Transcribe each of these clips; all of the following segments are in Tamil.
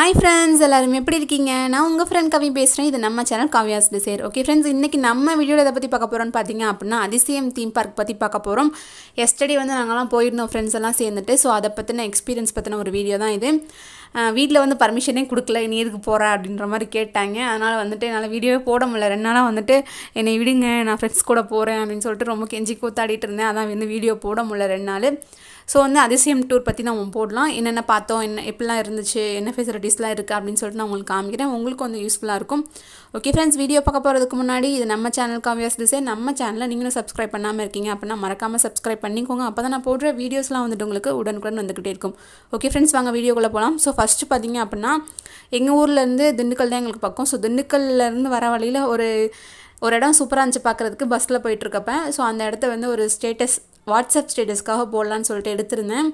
ஹாய் ஃப்ரெண்ட்ஸ் எல்லோரும் எப்படி இருக்கீங்க நான் உங்கள் ஃப்ரெண்ட் கவி பேசுகிறேன் இது நம்ம channel Kaviya's desire okay friends இன்றைக்கி நம்ம வீடியோவில் இதை பற்றி பார்க்க போகிறோம்னு பார்த்தீங்க அப்படின்னா அதிசயம் தீம் பார்க் பற்றி பார்க்க போகிறோம் எஸ்டடி வந்து நாங்கள்லாம் போயிருந்தோம் ஃப்ரெண்ட்ஸ் எல்லாம் சேர்ந்துட்டு ஸோ அதை பற்றின எக்ஸ்பீரியன்ஸ் பற்றின ஒரு வீடியோ தான் இது வீட்டில் வந்து பர்மிஷனே கொடுக்கல நீ எதுக்கு போகிற அப்படின்ற மாதிரி கேட்டாங்க அதனால் வந்துட்டு என்னால் வீடியோவே போட முடியல ரெண்டு நாளாக வந்துட்டு என்னை விடுங்க நான் ஃப்ரெண்ட்ஸ் கூட போகிறேன் அப்படின்னு சொல்லிட்டு ரொம்ப கெஞ்சி கூத்தாடிட்டு இருந்தேன் அதான் வந்து வீடியோ போட முடியல ரெண்டு நாள் ஸோ வந்து அதிசயம் டூர் பற்றி நம்ம போடலாம் என்னென்ன பார்த்தோம் என்ன எப்படிலாம் இருந்துச்சு என்ன ஃபெசிலிட்டிஸ்லாம் இருக்குது அப்படின்னு சொல்லிட்டு நான் உங்களுக்கு காமிக்கிறேன் உங்களுக்கு கொஞ்சம் யூஸ்ஃபுல்லாக இருக்கும் ஓகே ஃப்ரெண்ட்ஸ் வீடியோ பார்க்க போகிறதுக்கு முன்னாடி இது நம்ம சேனல் காவியாஸ் டிசைன் நம்ம சேனலில் நீங்களும் சப்ஸ்கிரைப் பண்ணாமல் இருக்கீங்க அப்படின்னா மறக்காமல் சப்ஸ்கிரைப் பண்ணிக்கோங்க அப்போ தான் நான் போடுற வீடியோஸ்லாம் வந்துட்டு உங்களுக்கு உடனுக்குடன் வந்துக்கிட்டே இருக்கும் ஓகே ஃப்ரெண்ட்ஸ் வாங்க வீடியோக்குள்ளே போகலாம் ஸோ ஃபஸ்ட்டு பார்த்தீங்க அப்படின்னா எங்கள் ஊர்லேருந்து திண்டுக்கல் தான் எங்களுக்கு பக்கம் ஸோ திண்டுக்கல்லேருந்து வர வழியில் ஒரு ஒரு இடம் சூப்பராக இருந்துச்சு பார்க்குறதுக்கு பஸ்ஸில் போயிட்டுருக்கப்ப ஸோ அந்த இடத்த வந்து ஒரு ஸ்டேட்டஸ் வாட்ஸ்அப் ஸ்டேட்டஸ்க்காக போடலான்னு சொல்லிட்டு எடுத்திருந்தேன்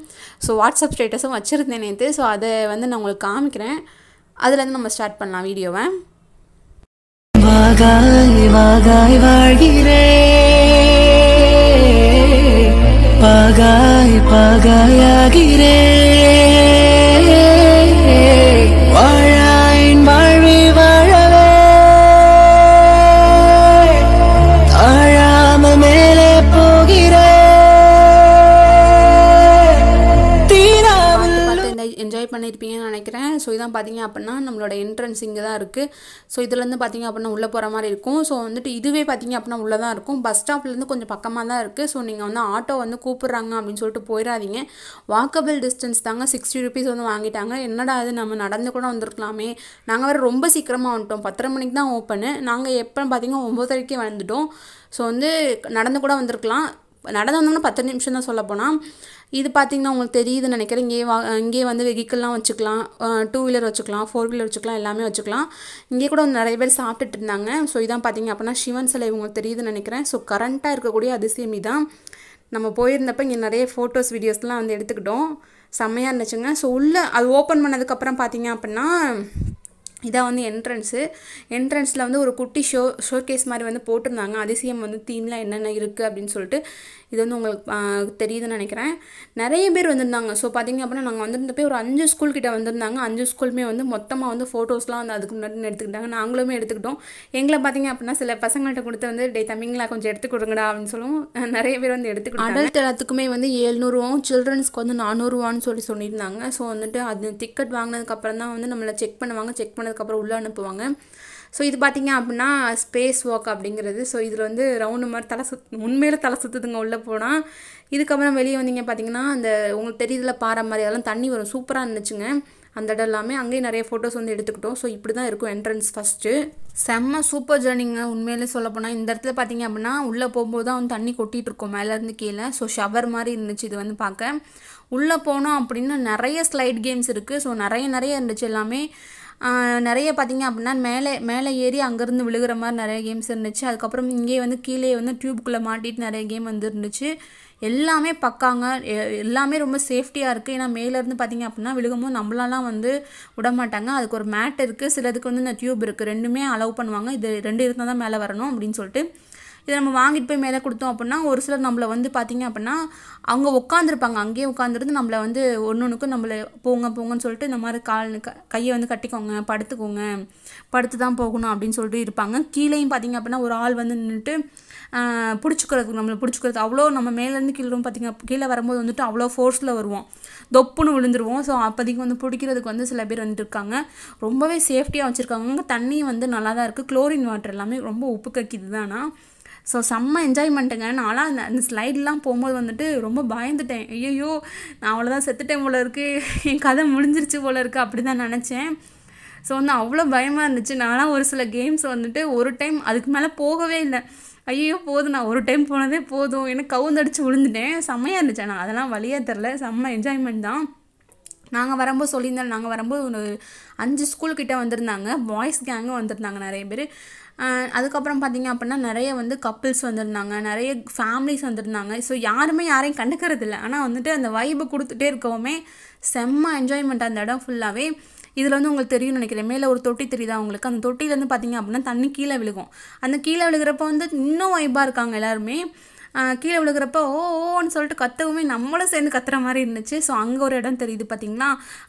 ஸோ வாட்ஸ்அப் ஸ்டேட்டஸும் வச்சுருந்தேன் நேற்று ஸோ அதை வந்து நான் உங்களுக்கு காமிக்கிறேன் அதுலேருந்து நம்ம ஸ்டார்ட் பண்ணலாம் வீடியோவை வாகாய் வாகாய் வாழ்கிறே பாகாய் பாகாயாகிறே பண்ணியிருப்பீங்கன்னு நினைக்கிறேன் ஸோ இதான் பார்த்தீங்க அப்படின்னா நம்மளோட என்ட்ரன்ஸ் இங்கே தான் இருக்குது ஸோ இதுலேருந்து பார்த்தீங்க அப்படின்னா உள்ளே போகிற மாதிரி இருக்கும் ஸோ வந்துட்டு இதுவே பார்த்தீங்க அப்படின்னா உள்ளே தான் இருக்கும் பஸ் ஸ்டாப்லேருந்து கொஞ்சம் பக்கமாக தான் இருக்குது ஸோ நீங்கள் வந்து ஆட்டோ வந்து கூப்பிட்றாங்க அப்படின்னு சொல்லிட்டு போயிடாதீங்க வாக்கபிள் டிஸ்டன்ஸ் தாங்க சிக்ஸ்டி ருபீஸ் வந்து வாங்கிட்டாங்க என்னடா அது நம்ம நடந்து கூட வந்திருக்கலாமே நாங்கள் வேறு ரொம்ப சீக்கிரமாக வந்துட்டோம் பத்தரை மணிக்கு தான் ஓப்பனு நாங்கள் எப்போ பார்த்தீங்கன்னா வரைக்கும் வந்துட்டோம் ஸோ வந்து நடந்து கூட வந்திருக்கலாம் நடந்து வந்தோம்னா பத்து நிமிஷம் தான் சொல்ல போனால் இது பார்த்திங்கன்னா உங்களுக்கு தெரியுதுன்னு நினைக்கிறேன் இங்கேயே வா இங்கேயே வந்து வெஹிக்கிள்லாம் வச்சுக்கலாம் டூ வீலர் வச்சுக்கலாம் ஃபோர் வீலர் வச்சுக்கலாம் எல்லாமே வச்சுக்கலாம் இங்கே கூட நிறைய பேர் சாப்பிட்டுட்டு இருந்தாங்க ஸோ இதான் பார்த்திங்க அப்படின்னா சிவன் சிலை உங்களுக்கு தெரியுதுன்னு நினைக்கிறேன் ஸோ கரண்ட்டாக இருக்கக்கூடிய அதிசயம் இதான் நம்ம போயிருந்தப்போ இங்கே நிறைய ஃபோட்டோஸ் வீடியோஸ்லாம் வந்து எடுத்துக்கிட்டோம் செம்மையாக இருந்துச்சுங்க ஸோ உள்ளே அது ஓப்பன் பண்ணதுக்கப்புறம் பார்த்திங்க அப்படின்னா இதான் வந்து என்ட்ரன்ஸு என்ட்ரன்ஸில் வந்து ஒரு குட்டி ஷோ ஷோ கேஸ் மாதிரி வந்து போட்டிருந்தாங்க அதிசயம் வந்து தீம்லாம் என்னென்ன இருக்குது அப்படின்னு சொல்லிட்டு இது வந்து உங்களுக்கு தெரியுதுன்னு நினைக்கிறேன் நிறைய பேர் வந்திருந்தாங்க ஸோ பார்த்திங்க அப்படின்னா நாங்கள் வந்திருந்தப்போ ஒரு அஞ்சு ஸ்கூல் கிட்டே வந்திருந்தாங்க அஞ்சு ஸ்கூலுமே வந்து மொத்தமாக வந்து ஃபோட்டோஸ்லாம் வந்து அதுக்கு முன்னாடி எடுத்துக்கிட்டாங்க நாங்களுமே எடுத்துக்கிட்டோம் எங்களை பார்த்திங்க அப்படின்னா சில பசங்கள்கிட்ட கொடுத்து வந்து டே தமிங்களா கொஞ்சம் எடுத்து கொடுங்கடா அப்படின்னு சொல்லுவோம் நிறைய பேர் வந்து எடுத்துக்கிட்டோம் அடல்ட் எல்லாத்துக்குமே வந்து ஏழ்நூறுவாவும் சில்ட்ரன்ஸ்க்கு வந்து நானூறுவான்னு சொல்லி சொல்லியிருந்தாங்க ஸோ வந்துட்டு அது டிக்கெட் வாங்கினதுக்கப்புறம் தான் வந்து நம்மளை செக் பண்ணுவாங்க செக் பண்ணது அதுக்கப்புறம் உள்ளே அனுப்புவாங்க ஸோ இது பார்த்திங்க அப்படின்னா ஸ்பேஸ் வாக் அப்படிங்கிறது ஸோ இதில் வந்து ரவுண்டு மாதிரி தலை சுத்து உண்மையில தலை சுற்றுதுங்க உள்ளே போனால் இதுக்கப்புறம் வெளியே வந்தீங்க பார்த்திங்கன்னா அந்த உங்களுக்கு தெரியுதுல பாறை மாதிரி அதெல்லாம் தண்ணி வரும் சூப்பராக இருந்துச்சுங்க அந்த இடம் எல்லாமே அங்கேயும் நிறைய ஃபோட்டோஸ் வந்து எடுத்துக்கிட்டோம் ஸோ இப்படி தான் இருக்கும் என்ட்ரன்ஸ் ஃபஸ்ட்டு செம்ம சூப்பர் ஜேர்னிங்க உண்மையிலே சொல்லப்போனால் இந்த இடத்துல பார்த்தீங்க அப்படின்னா உள்ளே போகும்போது தான் வந்து தண்ணி கொட்டிகிட்டு இருக்கோம் மேலேருந்து கீழே ஸோ ஷவர் மாதிரி இருந்துச்சு இது வந்து பார்க்க உள்ளே போனோம் அப்படின்னா நிறைய ஸ்லைட் கேம்ஸ் இருக்குது ஸோ நிறைய நிறைய இருந்துச்சு எல்லாமே நிறைய பார்த்திங்க அப்படின்னா மேலே மேலே ஏறி அங்கேருந்து விழுகிற மாதிரி நிறைய கேம்ஸ் இருந்துச்சு அதுக்கப்புறம் இங்கேயே வந்து கீழே வந்து டியூப்குள்ளே மாட்டிட்டு நிறைய கேம் வந்துருந்துச்சு எல்லாமே பக்காங்க எல்லாமே ரொம்ப சேஃப்டியாக இருக்குது ஏன்னா மேலேருந்து பார்த்திங்க அப்படின்னா விழுகும்போது நம்மளாலாம் வந்து விடமாட்டாங்க அதுக்கு ஒரு மேட் இருக்குது சிலதுக்கு வந்து இந்த டியூப் இருக்குது ரெண்டுமே அலோவ் பண்ணுவாங்க இது ரெண்டு இருந்தால் தான் மேலே வரணும் அப்படின்னு சொல்லிட்டு இதை நம்ம வாங்கிட்டு போய் மேலே கொடுத்தோம் அப்படின்னா ஒரு சிலர் நம்மளை வந்து பார்த்திங்க அப்படின்னா அவங்க உட்காந்துருப்பாங்க அங்கேயே உட்காந்துருந்து நம்மளை வந்து ஒன்று ஒன்றுக்கும் நம்மளை போங்க போங்கன்னு சொல்லிட்டு இந்த மாதிரி கால் கையை வந்து கட்டிக்கோங்க படுத்துக்கோங்க படுத்து தான் போகணும் அப்படின்னு சொல்லிட்டு இருப்பாங்க கீழேயும் பார்த்திங்க அப்படின்னா ஒரு ஆள் வந்து நின்றுட்டு பிடிச்சிக்கிறது நம்மளை பிடிச்சிக்கிறது அவ்வளோ நம்ம மேலேருந்து கீழே பார்த்திங்க கீழே வரும்போது வந்துட்டு அவ்வளோ ஃபோர்ஸில் வருவோம் தொப்புன்னு விழுந்துருவோம் ஸோ அப்போதைக்கு வந்து பிடிக்கிறதுக்கு வந்து சில பேர் வந்துட்டு இருக்காங்க ரொம்பவே சேஃப்டியாக வச்சுருக்காங்க தண்ணி வந்து நல்லா தான் இருக்குது குளோரின் வாட்டர் எல்லாமே ரொம்ப உப்பு கக்கிது தானா ஸோ செம்ம என்ஜாய்மெண்ட்டுங்க நான்லாம் அந்த அந்த ஸ்லைட்லாம் போகும்போது வந்துட்டு ரொம்ப பயந்துட்டேன் ஐயோ நான் அவ்வளோதான் செத்துட்டேன் போல இருக்குது என் கதை முடிஞ்சிருச்சு போல இருக்குது அப்படி தான் நினச்சேன் ஸோ வந்து அவ்வளோ பயமாக இருந்துச்சு நானும் ஒரு சில கேம்ஸ் வந்துட்டு ஒரு டைம் அதுக்கு மேலே போகவே இல்லை ஐயோ போதும் நான் ஒரு டைம் போனதே போதும் எனக்கு கவுந்தடிச்சு விழுந்துட்டேன் செம்மையாக இருந்துச்சு ஆனால் அதெல்லாம் வழியாக தெரில செம்ம என்ஜாய்மெண்ட் தான் நாங்கள் வரும்போது சொல்லியிருந்தோம் நாங்கள் வரும்போது ஒரு அஞ்சு ஸ்கூல்கிட்ட வந்திருந்தாங்க பாய்ஸ் கேங்கும் வந்திருந்தாங்க நிறைய பேர் அதுக்கப்புறம் பார்த்தீங்க அப்படின்னா நிறைய வந்து கப்புள்ஸ் வந்திருந்தாங்க நிறைய ஃபேமிலிஸ் வந்திருந்தாங்க ஸோ யாருமே யாரையும் கண்டுக்கிறதில்ல ஆனால் வந்துட்டு அந்த வைபை கொடுத்துட்டே இருக்கவுமே செம்ம என்ஜாய்மெண்ட் அந்த இடம் ஃபுல்லாகவே இதில் வந்து உங்களுக்கு தெரியும் நினைக்கிறேன் மேலே ஒரு தொட்டி தெரியுதா உங்களுக்கு அந்த தொட்டிலேருந்து பார்த்திங்க அப்படின்னா தண்ணி கீழே விழுகும் அந்த கீழே விழுகிறப்ப வந்து இன்னும் வைப்பாக இருக்காங்க எல்லாருமே கீழே விழுகிறப்ப ஓ ஓன்னு சொல்லிட்டு கத்தவுமே நம்மளும் சேர்ந்து கத்துற மாதிரி இருந்துச்சு ஸோ அங்கே ஒரு இடம் தெரியுது பார்த்திங்கன்னா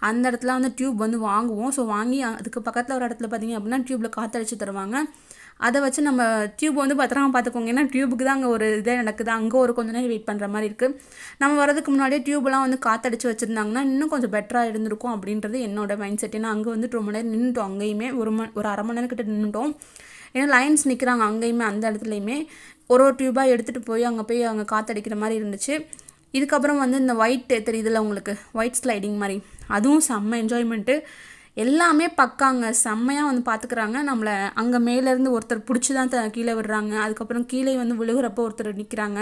அந்த இடத்துல வந்து டியூப் வந்து வாங்குவோம் ஸோ வாங்கி அதுக்கு பக்கத்தில் ஒரு இடத்துல பார்த்தீங்க அப்படின்னா டியூப்பில் காற்றடிச்சு தருவாங்க அதை வச்சு நம்ம டியூப் வந்து பத்திரமா பார்த்துக்கோங்க ஏன்னா டியூபுக்கு தான் அங்கே ஒரு இதே நடக்குது அங்கே ஒரு கொஞ்சம் நேரம் வெயிட் பண்ணுற மாதிரி இருக்குது நம்ம வரதுக்கு முன்னாடியே டியூப்லாம் வந்து காத்தடிச்சு வச்சுருந்தாங்கன்னா இன்னும் கொஞ்சம் பெட்டராக இருந்திருக்கும் அப்படின்றது என்னோட மைண்ட் செட் ஏன்னா அங்கே வந்து ரொம்ப நேரம் நின்றுட்டோம் அங்கேயுமே ஒரு ம ஒரு அரை மணி நேரம் நின்றுட்டோம் ஏன்னா லைன்ஸ் நிற்கிறாங்க அங்கேயுமே அந்த இடத்துலையுமே ஒரு ஒரு டியூபாக எடுத்துகிட்டு போய் அங்கே போய் அங்கே காற்றடிக்கிற மாதிரி இருந்துச்சு இதுக்கப்புறம் வந்து இந்த ஒயிட் தெரியுதுல உங்களுக்கு ஒயிட் ஸ்லைடிங் மாதிரி அதுவும் செம்ம என்ஜாய்மெண்ட்டு எல்லாமே பக்காங்க செம்மையாக வந்து பார்த்துக்குறாங்க நம்மளை அங்கே மேலேருந்து ஒருத்தர் பிடிச்சி தான் த கீழே விடுறாங்க அதுக்கப்புறம் கீழே வந்து விழுகிறப்போ ஒருத்தர் நிற்கிறாங்க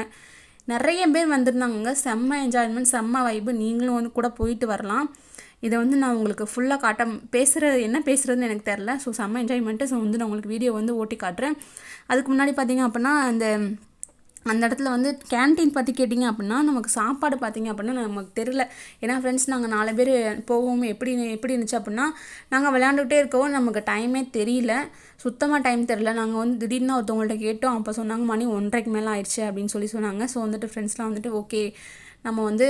நிறைய பேர் வந்திருந்தாங்க செம்ம என்ஜாய்மெண்ட் செம்ம வைப்பு நீங்களும் வந்து கூட போயிட்டு வரலாம் இதை வந்து நான் உங்களுக்கு ஃபுல்லாக காட்ட பேசுகிறது என்ன பேசுகிறதுன்னு எனக்கு தெரில ஸோ செம்ம என்ஜாய்மெண்ட்டு ஸோ வந்து நான் உங்களுக்கு வீடியோ வந்து ஓட்டி காட்டுறேன் அதுக்கு முன்னாடி பார்த்தீங்க அப்படின்னா அந்த அந்த இடத்துல வந்து கேன்டீன் பற்றி கேட்டிங்க அப்படின்னா நமக்கு சாப்பாடு பார்த்திங்க அப்படின்னா நமக்கு தெரில ஏன்னா ஃப்ரெண்ட்ஸ் நாங்கள் நாலு பேர் போகவும் எப்படி எப்படி இருந்துச்சு அப்படின்னா நாங்கள் விளையாண்டுகிட்டே இருக்கவும் நமக்கு டைமே தெரியல சுத்தமாக டைம் தெரில நாங்கள் வந்து திடீர்னு ஒருத்தவங்கள்ட்ட கேட்டோம் அப்போ சொன்னாங்க மணி ஒன்றரைக்கு மேலே ஆயிடுச்சு அப்படின்னு சொல்லி சொன்னாங்க ஸோ வந்துட்டு ஃப்ரெண்ட்ஸ்லாம் வந்துட்டு ஓகே நம்ம வந்து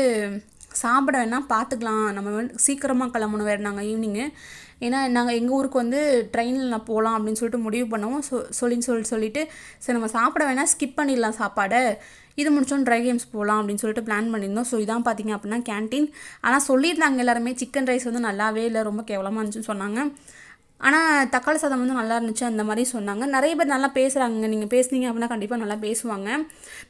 சாப்பிட வேணால் பார்த்துக்கலாம் நம்ம வந்து சீக்கிரமாக கிளம்பணும் வேறு நாங்கள் ஈவினிங்கு ஏன்னா நாங்கள் எங்கள் ஊருக்கு வந்து ட்ரெயினில் நான் போகலாம் அப்படின்னு சொல்லிட்டு முடிவு பண்ணுவோம் சொ சொல்லின்னு சொல்லி சொல்லிவிட்டு சரி நம்ம சாப்பிட வேணால் ஸ்கிப் பண்ணிடலாம் சாப்பாடை இது முடிச்சோம் ட்ரை கேம்ஸ் போகலாம் அப்படின்னு சொல்லிட்டு பிளான் பண்ணியிருந்தோம் ஸோ இதான் பார்த்திங்க அப்படின்னா கேன்டீன் ஆனால் சொல்லியிருந்தாங்க எல்லாருமே சிக்கன் ரைஸ் வந்து நல்லாவே இல்லை ரொம்ப கேவலமாக இருந்துச்சுன்னு சொன்னாங்க ஆனால் தக்காளி சாதம் வந்து நல்லா இருந்துச்சு அந்த மாதிரி சொன்னாங்க நிறைய பேர் நல்லா பேசுகிறாங்க நீங்கள் பேசுனீங்க அப்படின்னா கண்டிப்பாக நல்லா பேசுவாங்க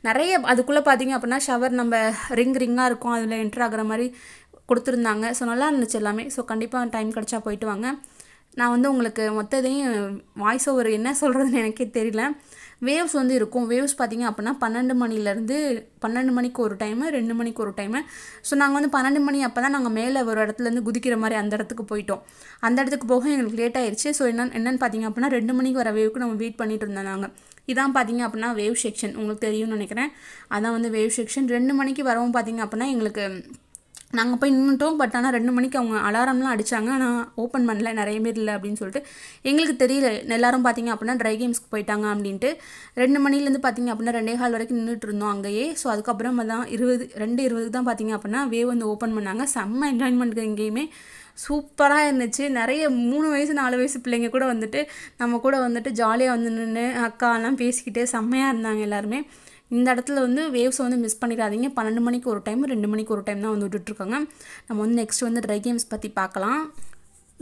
நிறைய அதுக்குள்ளே பார்த்தீங்க அப்படின்னா ஷவர் நம்ம ரிங் ரிங்காக இருக்கும் அதில் என்ட்ரு ஆகிற மாதிரி கொடுத்துருந்தாங்க ஸோ நல்லா இருந்துச்சு எல்லாமே ஸோ கண்டிப்பாக டைம் கிடச்சா போயிட்டு வாங்க நான் வந்து உங்களுக்கு மொத்ததையும் வாய்ஸ் ஓவர் என்ன சொல்கிறதுன்னு எனக்கே தெரியல வேவ்ஸ் வந்து இருக்கும் வேவ்ஸ் பார்த்திங்க அப்படின்னா பன்னெண்டு மணிலேருந்து பன்னெண்டு மணிக்கு ஒரு டைமு ரெண்டு மணிக்கு ஒரு டைமு ஸோ நாங்கள் வந்து பன்னெண்டு மணி அப்போ தான் நாங்கள் மேலே ஒரு இடத்துலேருந்து குதிக்கிற மாதிரி அந்த இடத்துக்கு போயிட்டோம் அந்த இடத்துக்கு போக எங்களுக்கு லேட் ஆயிடுச்சு ஸோ என்ன என்னென்னு பார்த்திங்க அப்படின்னா ரெண்டு மணிக்கு வர வேவுக்கு நம்ம வெயிட் பண்ணிட்டு இருந்தோம் நாங்கள் இதான் பார்த்திங்க அப்படின்னா வேவ் செக்ஷன் உங்களுக்கு தெரியும்னு நினைக்கிறேன் அதான் வந்து வேவ் செக்ஷன் ரெண்டு மணிக்கு வரவும் பார்த்திங்க அப்படின்னா எங்களுக்கு நாங்கள் போய் நின்றுட்டோம் பட் ஆனால் ரெண்டு மணிக்கு அவங்க அலாரம்லாம் அடித்தாங்க ஆனால் ஓப்பன் பண்ணல நிறைய பேர் இல்லை அப்படின்னு சொல்லிட்டு எங்களுக்கு தெரியல எல்லாரும் பார்த்திங்க அப்படின்னா ட்ரை கேம்ஸ்க்கு போயிட்டாங்க அப்படின்ட்டு ரெண்டு மணிலேருந்து பார்த்திங்க அப்படின்னா ரெண்டே கால் வரைக்கும் நின்றுட்டு இருந்தோம் அங்கேயே ஸோ அதுக்கப்புறம் தான் இருபது ரெண்டு இருபதுக்கு தான் பார்த்திங்க அப்படின்னா வேவ் வந்து ஓப்பன் பண்ணாங்க செம்ம என்ஜாய்மெண்ட்டுக்கு எங்கேயுமே சூப்பராக இருந்துச்சு நிறைய மூணு வயசு நாலு வயசு பிள்ளைங்க கூட வந்துட்டு நம்ம கூட வந்துட்டு ஜாலியாக வந்து நின்று அக்காலாம் பேசிக்கிட்டு செம்மையாக இருந்தாங்க எல்லாருமே இந்த இடத்துல வந்து வேவ்ஸை வந்து மிஸ் பண்ணிடாதீங்க பன்னெண்டு மணிக்கு ஒரு டைம் ரெண்டு மணிக்கு ஒரு டைம் தான் வந்து விட்டுட்ருக்காங்க நம்ம வந்து நெக்ஸ்ட் வந்து ட்ரை கேம்ஸ் பற்றி பார்க்கலாம்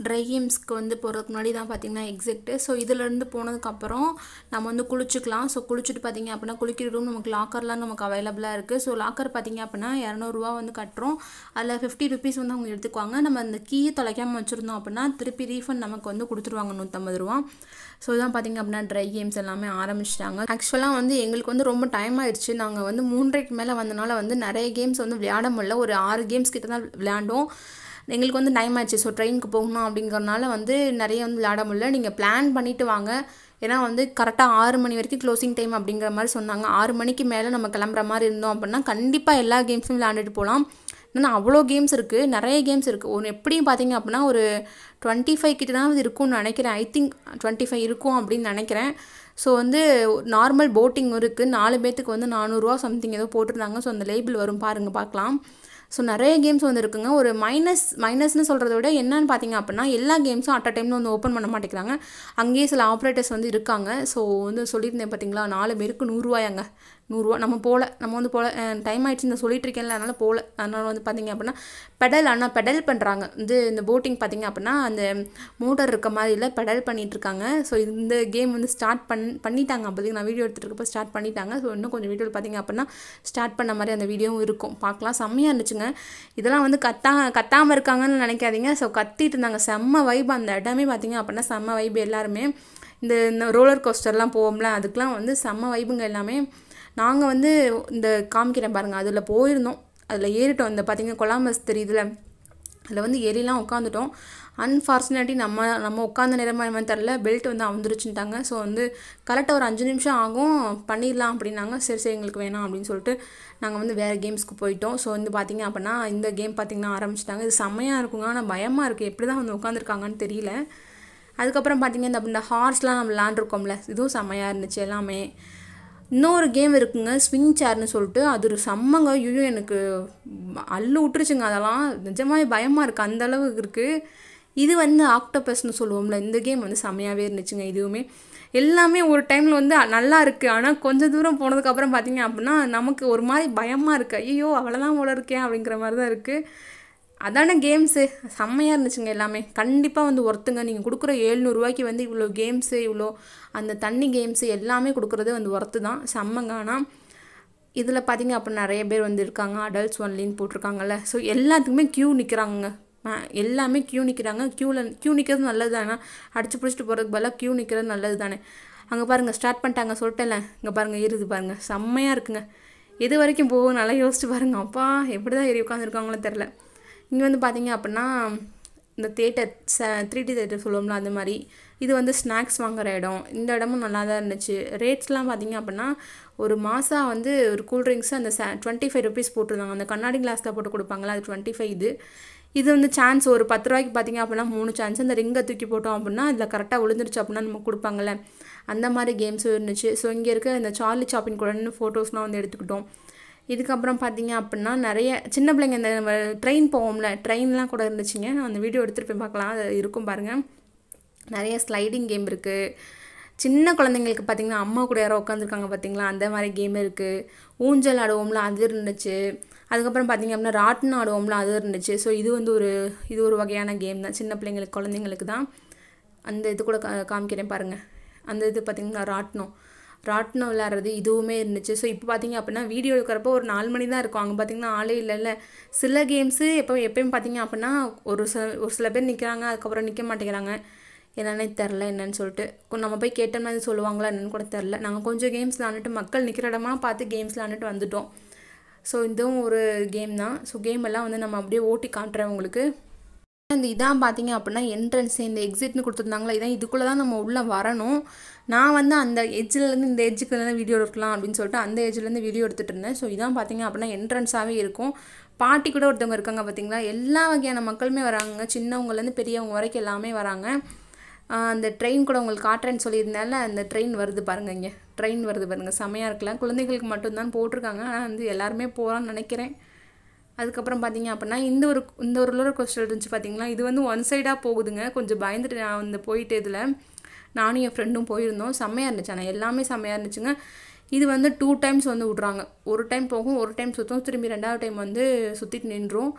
ட்ரை கேம்ஸ்க்கு வந்து போகிறதுக்கு முன்னாடி தான் பார்த்திங்கன்னா எக்ஸெக்ட்டு ஸோ இதிலேருந்து போனதுக்கப்புறம் நம்ம வந்து குளிச்சுக்கலாம் ஸோ குளிச்சுட்டு பார்த்திங்க அப்படின்னா குளிக்கிற ரூம் நமக்கு லாக்கர்லாம் நமக்கு அவைலபிளாக இருக்குது ஸோ லாக்கர் பார்த்திங்க அப்படின்னா இரநூறுவா வந்து கட்டுறோம் அதில் ஃபிஃப்டி ருபீஸ் வந்து அவங்க எடுத்துக்குவாங்க நம்ம அந்த கீயை தொலைக்காமல் வச்சுருந்தோம் அப்படின்னா திருப்பி ரீஃபண்ட் நமக்கு வந்து கொடுத்துருவாங்க நூற்றம்பது ரூபா ஸோ இதான் பார்த்திங்க அப்படின்னா ட்ரை கேம்ஸ் எல்லாமே ஆரம்பிச்சிட்டாங்க ஆக்சுவலாக வந்து எங்களுக்கு வந்து ரொம்ப டைம் ஆயிடுச்சு நாங்கள் வந்து மூன்றைக்கு மேலே வந்தனால வந்து நிறைய கேம்ஸ் வந்து விளையாட முடியல ஒரு ஆறு கேம்ஸ் கிட்ட தான் விளையாண்டோம் எங்களுக்கு வந்து டைம் ஆயிடுச்சு ஸோ ட்ரெயினுக்கு போகணும் அப்படிங்கிறனால வந்து நிறைய வந்து விளையாட முடியல நீங்கள் பிளான் பண்ணிவிட்டு வாங்க ஏன்னா வந்து கரெக்டாக ஆறு மணி வரைக்கும் க்ளோசிங் டைம் அப்படிங்கிற மாதிரி சொன்னாங்க ஆறு மணிக்கு மேலே நம்ம கிளம்புற மாதிரி இருந்தோம் அப்படின்னா கண்டிப்பாக எல்லா கேம்ஸும் விளையாண்டுட்டு போகலாம் ஏன்னா அவ்வளோ கேம்ஸ் இருக்குது நிறைய கேம்ஸ் இருக்குது ஒன்று எப்படியும் பார்த்தீங்க அப்படின்னா ஒரு டுவெண்ட்டி ஃபைவ் கிட்ட தான் இருக்கும்னு நினைக்கிறேன் ஐ திங்க் டுவெண்ட்டி ஃபைவ் இருக்கும் அப்படின்னு நினைக்கிறேன் ஸோ வந்து நார்மல் போட்டிங் இருக்குது நாலு பேர்த்துக்கு வந்து நானூறுரூவா சம்திங் ஏதோ போட்டிருந்தாங்க ஸோ அந்த லேபிள் வரும் பாருங்கள் பார்க்கலாம் ஸோ நிறைய கேம்ஸ் வந்து இருக்குங்க ஒரு மைனஸ் மைனஸ்னு சொல்கிறத விட என்னன்னு பார்த்தீங்க அப்படின்னா எல்லா கேம்ஸும் அட் அ டைம்ல வந்து ஓப்பன் பண்ண மாட்டேங்கிறாங்க அங்கேயே சில ஆப்ரேட்டர்ஸ் வந்து இருக்காங்க ஸோ வந்து சொல்லியிருந்தேன் பார்த்தீங்களா நாலு பேருக்கு நூறுரூவாயாங்க நூறுரூவா நம்ம போகல நம்ம வந்து போகல டைம் ஆகிடுச்சு இந்த சொல்லிட்டு இருக்கேன்ல அதனால் போகல அதனால் வந்து பார்த்திங்க அப்படின்னா பெடல் ஆனால் பெடல் பண்ணுறாங்க வந்து இந்த போட்டிங் பார்த்திங்க அப்படின்னா அந்த மோட்டர் இருக்க மாதிரியில் பெடல் பண்ணிகிட்ருக்காங்க ஸோ இந்த கேம் வந்து ஸ்டார்ட் பண் பண்ணிட்டாங்க அப்போதைக்கு நான் வீடியோ எடுத்துகிட்டு ஸ்டார்ட் பண்ணிட்டாங்க ஸோ இன்னும் கொஞ்சம் வீடியோவில் பார்த்திங்க அப்படின்னா ஸ்டார்ட் பண்ண மாதிரி அந்த வீடியோவும் இருக்கும் பார்க்கலாம் செம்மையாக இருந்துச்சுங்க இதெல்லாம் வந்து கத்தா கத்தாமல் இருக்காங்கன்னு நினைக்காதீங்க ஸோ கத்திட்டு இருந்தாங்க செம்ம வைப் அந்த இடமே பார்த்திங்க அப்படின்னா செம்ம வைப் எல்லாருமே இந்த ரோலர் கோஸ்டர்லாம் போவோம்ல அதுக்கெலாம் வந்து செம்ம வைபுங்க எல்லாமே நாங்கள் வந்து இந்த காமிக்கிறேன் பாருங்கள் அதில் போயிருந்தோம் அதில் ஏறிட்டோம் இந்த பார்த்திங்கன்னா கொலாம்பஸ் தெரியுதுல அதில் வந்து ஏறிலாம் உட்காந்துட்டோம் அன்ஃபார்ச்சுனேட்லி நம்ம நம்ம உட்காந்த நேரமாக தெரில பெல்ட் வந்து அமுந்துருச்சுட்டாங்க ஸோ வந்து கரெக்டாக ஒரு அஞ்சு நிமிஷம் ஆகும் பண்ணிடலாம் அப்படின்னாங்க சரி சரி எங்களுக்கு வேணாம் அப்படின்னு சொல்லிட்டு நாங்கள் வந்து வேறு கேம்ஸ்க்கு போயிட்டோம் ஸோ வந்து பார்த்திங்க அப்படின்னா இந்த கேம் பார்த்திங்கன்னா ஆரம்பிச்சிட்டாங்க இது செம்மையாக இருக்குங்க ஆனால் பயமாக இருக்குது எப்படி தான் வந்து உட்காந்துருக்காங்கன்னு தெரியல அதுக்கப்புறம் பார்த்திங்க இந்த ஹார்ஸ்லாம் நம்ம விளாண்டுருக்கோம்ல இதுவும் செம்மையாக இருந்துச்சு எல்லாமே இன்னொரு கேம் இருக்குங்க ஸ்விங் சேர்னு சொல்லிட்டு அது ஒரு செம்மங்க ஐயோ எனக்கு அள்ளு விட்டுருச்சுங்க அதெல்லாம் நிஜமாவே பயமாக இருக்குது அந்தளவுக்கு இருக்குது இது வந்து ஆக்டோபஸ்னு சொல்லுவோம்ல இந்த கேம் வந்து செம்மையாகவே இருந்துச்சுங்க இதுவுமே எல்லாமே ஒரு டைமில் வந்து நல்லா இருக்குது ஆனால் கொஞ்சம் தூரம் போனதுக்கப்புறம் பார்த்திங்க அப்படின்னா நமக்கு ஒரு மாதிரி பயமாக இருக்குது ஐயோ அவ்வளோதான் போல இருக்கேன் அப்படிங்கிற மாதிரி தான் இருக்குது அதான கேம்ஸு செம்மையாக இருந்துச்சுங்க எல்லாமே கண்டிப்பாக வந்து ஒருத்துங்க நீங்கள் கொடுக்குற ஏழ்நூறுவாய்க்கு வந்து இவ்வளோ கேம்ஸு இவ்வளோ அந்த தண்ணி கேம்ஸு எல்லாமே கொடுக்குறது வந்து ஒர்த்து தான் செம்மங்க ஆனால் இதில் பார்த்திங்க அப்போ நிறைய பேர் வந்து இருக்காங்க அடல்ட்ஸ் ஒன்லின்னு போட்டிருக்காங்கல்ல ஸோ எல்லாத்துக்குமே க்யூ நிற்கிறாங்க எல்லாமே க்யூ நிற்கிறாங்க க்யூவில் க்யூ நிற்கிறது நல்லது தானே அடிச்சு பிடிச்சிட்டு போகிறதுக்கு பதிலாக க்யூ நிற்கிறது நல்லது தானே அங்கே பாருங்கள் ஸ்டார்ட் பண்ணிட்டாங்க சொல்லிட்டேன்ல இங்கே பாருங்கள் இருது பாருங்கள் செம்மையாக இருக்குங்க எது வரைக்கும் போகும் நல்லா யோசிச்சு பாருங்க அப்பா எப்படி தான் ஏறி உட்காந்துருக்காங்களோ தெரில இங்கே வந்து பார்த்திங்க அப்படின்னா இந்த தேட்டர் ச த்ரீ டி தேட்டர் சொல்லுவோம்ல அந்த மாதிரி இது வந்து ஸ்நாக்ஸ் வாங்குகிற இடம் இந்த இடமும் நல்லா தான் இருந்துச்சு ரேட்ஸ்லாம் பார்த்திங்க அப்படின்னா ஒரு மாதம் வந்து ஒரு ட்ரிங்க்ஸ் அந்த ச டுவெண்ட்டி ஃபைவ் ருபீஸ் போட்டிருந்தாங்க அந்த கண்ணாடி கிளாஸில் போட்டு கொடுப்பாங்களா அது டுவெண்ட்டி ஃபைவ் இது இது வந்து சான்ஸ் ஒரு பத்து ரூபாய்க்கு பார்த்திங்க அப்படின்னா மூணு சான்ஸ் அந்த ரிங்கை தூக்கி போட்டோம் அப்படின்னா அதில் கரெக்டாக விழுந்துருச்சு அப்படின்னா நம்ம கொடுப்பாங்கள்ல அந்த மாதிரி கேம்ஸும் இருந்துச்சு ஸோ இங்கே இருக்க இந்த சார்லி சாப்பிங் கூடன்னு ஃபோட்டோஸ்லாம் வந்து எடுத்துக்கிட்டோம் இதுக்கப்புறம் பார்த்தீங்க அப்படின்னா நிறைய சின்ன பிள்ளைங்க இந்த நம்ம ட்ரெயின் போவோம்ல ட்ரெயின்லாம் கூட இருந்துச்சுங்க நான் அந்த வீடியோ எடுத்துகிட்டு போய் பார்க்கலாம் அது இருக்கும் பாருங்கள் நிறைய ஸ்லைடிங் கேம் இருக்குது சின்ன குழந்தைங்களுக்கு பார்த்திங்கன்னா அம்மா கூட யாரோ உட்காந்துருக்காங்க பார்த்திங்களா அந்த மாதிரி கேம் இருக்குது ஊஞ்சல் ஆடுவோம்ல அது இருந்துச்சு அதுக்கப்புறம் பார்த்திங்க அப்படின்னா ராட்டினம் ஆடுவோம்ல அது இருந்துச்சு ஸோ இது வந்து ஒரு இது ஒரு வகையான கேம் தான் சின்ன பிள்ளைங்களுக்கு குழந்தைங்களுக்கு தான் அந்த இது கூட கா காமிக்கிறேன் பாருங்கள் அந்த இது பார்த்திங்கன்னா ராட்டினோம் ராட்டினம் விளாட்றது இதுவுமே இருந்துச்சு ஸோ இப்போ பார்த்தீங்க அப்படின்னா வீடியோ எடுக்கிறப்போ ஒரு நாலு மணி தான் இருக்கும் அங்கே பார்த்தீங்கன்னா ஆளே இல்லைல்ல சில கேம்ஸு எப்போ எப்பயும் பார்த்தீங்க அப்படின்னா ஒரு சில ஒரு சில பேர் நிற்கிறாங்க அதுக்கப்புறம் நிற்க மாட்டேங்கிறாங்க என்னென்னே தெரில என்னன்னு சொல்லிட்டு நம்ம போய் கேட்டோம்னா இது சொல்லுவாங்களா என்னன்னு கூட தெரில நாங்கள் கொஞ்சம் கேம்ஸ் விளாண்டுட்டு மக்கள் நிற்கிற இடமா பார்த்து கேம்ஸ் விளாண்டுட்டு வந்துட்டோம் ஸோ இதுவும் ஒரு கேம் தான் ஸோ கேம் எல்லாம் வந்து நம்ம அப்படியே ஓட்டி காட்டுறேன் உங்களுக்கு இந்த இதான் பார்த்தீங்க அப்படின்னா என்ட்ரன்ஸ் இந்த எக்ஸிட்னு கொடுத்துருந்தாங்களா இதான் இதுக்குள்ளே தான் நம்ம உள்ளே வரணும் நான் வந்து அந்த எஜ்ஜிலேருந்து இந்த எஜ்ஜுக்கு வீடியோ எடுக்கலாம் அப்படின்னு சொல்லிட்டு அந்த ஏஜ்லேருந்து வீடியோ எடுத்துகிட்டு இருந்தேன் ஸோ இதான் பார்த்தீங்க அப்படின்னா என்ட்ரன்ஸாகவே இருக்கும் பாட்டி கூட ஒருத்தவங்க இருக்காங்க பார்த்தீங்களா எல்லா வகையான மக்களுமே வராங்க சின்னவங்கலேருந்து பெரியவங்க வரைக்கும் எல்லாமே வராங்க அந்த ட்ரெயின் கூட உங்களுக்கு காட்டுறேன்னு சொல்லியிருந்தாலும் அந்த ட்ரெயின் வருது பாருங்கள் இங்கே ட்ரெயின் வருது பாருங்கள் செமையாக இருக்கலாம் குழந்தைகளுக்கு மட்டும்தான் போட்டிருக்காங்க ஆனால் வந்து எல்லாருமே போகலான்னு நினைக்கிறேன் அதுக்கப்புறம் பார்த்தீங்க அப்படின்னா இந்த ஒரு இந்த ஒரு ரோலர் இருந்துச்சு பார்த்தீங்களா இது வந்து ஒன் சைடாக போகுதுங்க கொஞ்சம் பயந்துட்டு நான் வந்து போயிட்டு இதில் நானும் என் ஃப்ரெண்டும் போயிருந்தோம் செம்மையாக இருந்துச்சு ஆனால் எல்லாமே செம்மையாக இருந்துச்சுங்க இது வந்து டூ டைம்ஸ் வந்து விட்றாங்க ஒரு டைம் போகும் ஒரு டைம் சுற்றும் திரும்பி ரெண்டாவது டைம் வந்து சுற்றிட்டு நின்றோம்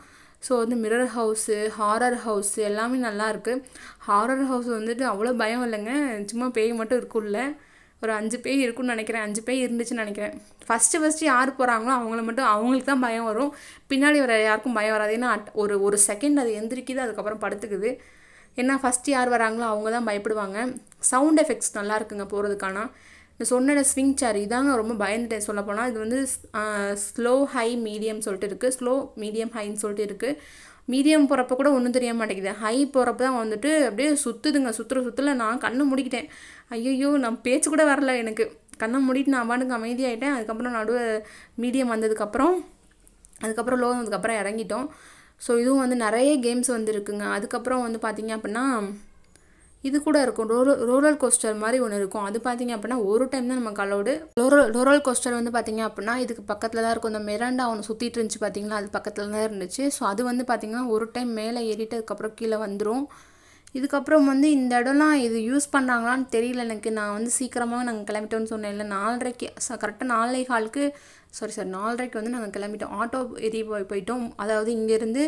ஸோ வந்து மிரர் ஹவுஸு ஹாரர் ஹவுஸு எல்லாமே நல்லா இருக்குது ஹாரர் ஹவுஸ் வந்துட்டு அவ்வளோ பயம் இல்லைங்க சும்மா பேய் மட்டும் இருக்கும்ல ஒரு அஞ்சு பேர் இருக்குன்னு நினைக்கிறேன் அஞ்சு பேர் இருந்துச்சுன்னு நினைக்கிறேன் ஃபஸ்ட்டு ஃபஸ்ட்டு யார் போகிறாங்களோ அவங்கள மட்டும் அவங்களுக்கு தான் பயம் வரும் பின்னாடி வர யாருக்கும் பயம் வராது ஏன்னா ஒரு ஒரு செகண்ட் அது எந்திரிக்குது அதுக்கப்புறம் படுத்துக்குது ஏன்னா ஃபஸ்ட்டு யார் வராங்களோ அவங்க தான் பயப்படுவாங்க சவுண்ட் எஃபெக்ட்ஸ் நல்லா இருக்குங்க போகிறதுக்கான இந்த சொன்ன ஸ்விங் சேர் இதாங்க ரொம்ப பயந்துட்டேன் சொல்ல போனால் இது வந்து ஸ்லோ ஹை மீடியம் சொல்லிட்டு இருக்குது ஸ்லோ மீடியம் ஹைன்னு சொல்லிட்டு இருக்குது மீடியம் போகிறப்ப கூட ஒன்றும் தெரிய மாட்டேங்குது ஹை போகிறப்ப தான் வந்துட்டு அப்படியே சுற்றுதுங்க சுற்றுற சுற்றுல நான் கண்ணை முடிக்கிட்டேன் ஐயோ நான் பேச்சு கூட வரல எனக்கு கண்ணை மூடிட்டு நான் பாட்டுக்கு அமைதியாகிட்டேன் அதுக்கப்புறம் நடுவு மீடியம் வந்ததுக்கப்புறம் அதுக்கப்புறம் லோ வந்ததுக்கப்புறம் இறங்கிட்டோம் ஸோ இதுவும் வந்து நிறைய கேம்ஸ் வந்து இருக்குங்க அதுக்கப்புறம் வந்து பார்த்தீங்க அப்படின்னா இது கூட இருக்கும் ரோரல் ரோரல் கோஸ்டர் மாதிரி ஒன்று இருக்கும் அது பார்த்தீங்க அப்படின்னா ஒரு டைம் தான் நம்ம கலோடு ரோரல் ரோரல் கோஸ்டர் வந்து பார்த்தீங்க அப்படின்னா இதுக்கு பக்கத்தில் தான் இருக்கும் இந்த மிராண்டா அவனை சுற்றிட்டு இருந்துச்சு பார்த்தீங்களா அது பக்கத்தில் தான் இருந்துச்சு ஸோ அது வந்து பார்த்திங்கன்னா ஒரு டைம் மேலே ஏறிட்டு அதுக்கப்புறம் கீழே வந்துடும் இதுக்கப்புறம் வந்து இந்த இடம்லாம் இது யூஸ் பண்ணுறாங்களான்னு தெரியல எனக்கு நான் வந்து சீக்கிரமாக நாங்கள் கிளம்பிட்டோம்னு சொன்னேன் இல்லை நாலரைக்கு கரெக்டாக நாலரை காலுக்கு சாரி சார் நாலரைக்கு வந்து நாங்கள் கிளம்பிட்டோம் ஆட்டோ ஏறி போய் போயிட்டோம் அதாவது இங்கேருந்து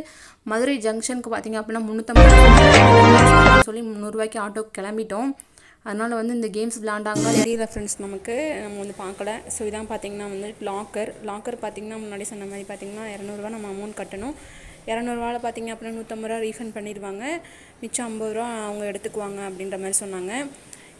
மதுரை ஜங்ஷனுக்கு பார்த்தீங்க அப்படின்னா முந்நூற்றம்பது சொல்லி முந்நூறுரூவாய்க்கு ஆட்டோ கிளம்பிட்டோம் அதனால் வந்து இந்த கேம்ஸ் விளாண்டாங்களா நிறைய ரெஃபரன்ஸ் நமக்கு நம்ம வந்து பார்க்கல ஸோ இதான் பார்த்திங்கன்னா வந்து லாக்கர் லாக்கர் பார்த்திங்கன்னா முன்னாடி சொன்ன மாதிரி பார்த்திங்கன்னா இரநூறுவா நம்ம அமௌண்ட் கட்டணும் இரநூறுவாவில் பார்த்தீங்க அப்படின்னா நூற்றம்பது ரூபா ரீஃபண்ட் பண்ணிடுவாங்க மிச்சம் ஐம்பது ரூபா அவங்க எடுத்துக்குவாங்க அப்படின்ற மாதிரி சொன்னாங்க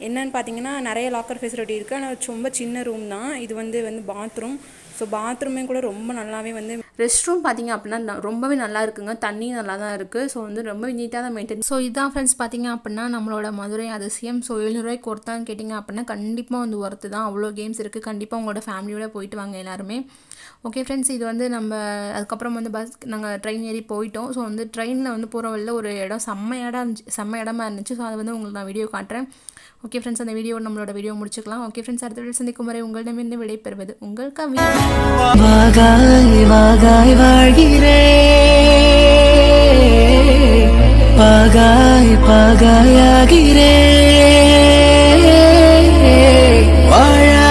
என்னன்னு பார்த்தீங்கன்னா நிறைய லாக்கர் ஃபெசிலிட்டி இருக்குது ஆனால் ரொம்ப சின்ன ரூம் தான் இது வந்து வந்து பாத்ரூம் ஸோ பாத்ரூமே கூட ரொம்ப நல்லாவே வந்து ரெஸ்ட் ரூம் பார்த்திங்க அப்படின்னா ரொம்பவே நல்லா இருக்குங்க தண்ணி நல்லா தான் இருக்குது ஸோ வந்து ரொம்ப நீட்டாக தான் மெயின்டைன் ஸோ இதான் ஃப்ரெண்ட்ஸ் பார்த்திங்க அப்படின்னா நம்மளோட மதுரை அதிசயம் ஸோ எழுநூறுவாய்க்கு கொடுத்தான்னு கேட்டிங்க அப்படின்னா கண்டிப்பாக வந்து ஒர்த்து தான் அவ்வளோ கேம்ஸ் இருக்குது கண்டிப்பாக உங்களோட ஃபேமிலியோட போயிட்டு வாங்க எல்லாருமே ஓகே ஃப்ரெண்ட்ஸ் இது வந்து நம்ம அதுக்கப்புறம் வந்து பஸ் நாங்கள் ட்ரெயின் ஏறி போயிட்டோம் ஸோ வந்து ட்ரெயினில் வந்து போகிற வழியில் ஒரு இடம் செம்ம இடம் இருந்துச்சு செம்ம இடமா இருந்துச்சு ஸோ அதை வந்து உங்களுக்கு நான் வீடியோ காட்டுறேன் ஓகே ஃப்ரெண்ட்ஸ் அந்த வீடியோ நம்மளோட வீடியோ முடிச்சுக்கலாம் ஓகே ஃப்ரெண்ட்ஸ் அடுத்த வீடியோ சந்திக்கும் வரை உங்களிடமிருந்து விடைபெறுவது உங்கள் பாகாய் பாகாயாகிறே வாழ